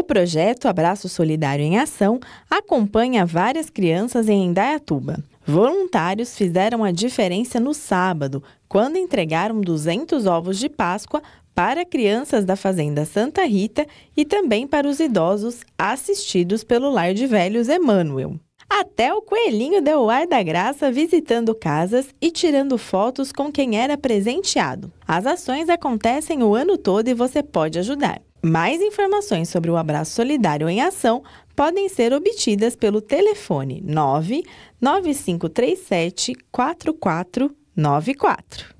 O projeto Abraço Solidário em Ação acompanha várias crianças em Indaiatuba. Voluntários fizeram a diferença no sábado, quando entregaram 200 ovos de Páscoa para crianças da Fazenda Santa Rita e também para os idosos assistidos pelo Lar de Velhos Emmanuel. Até o coelhinho deu o ar da graça visitando casas e tirando fotos com quem era presenteado. As ações acontecem o ano todo e você pode ajudar. Mais informações sobre o Abraço Solidário em Ação podem ser obtidas pelo telefone 99537 4494.